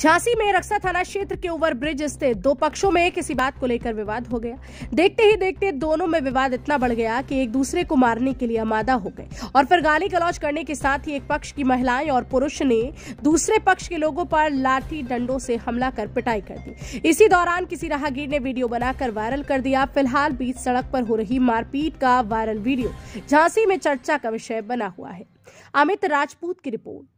झांसी में रक्सा थाना क्षेत्र के ओवर ब्रिज स्थित दो पक्षों में किसी बात को लेकर विवाद हो गया देखते ही देखते दोनों में विवाद इतना बढ़ गया कि एक दूसरे को मारने के लिए मादा हो गए और फिर गाली गलौज करने के साथ ही एक पक्ष की महिलाएं और पुरुष ने दूसरे पक्ष के लोगों पर लाठी डंडों से हमला कर पिटाई कर दी इसी दौरान किसी राहगीर ने वीडियो बनाकर वायरल कर दिया फिलहाल बीच सड़क पर हो रही मारपीट का वायरल वीडियो झांसी में चर्चा का विषय बना हुआ है अमित राजपूत की रिपोर्ट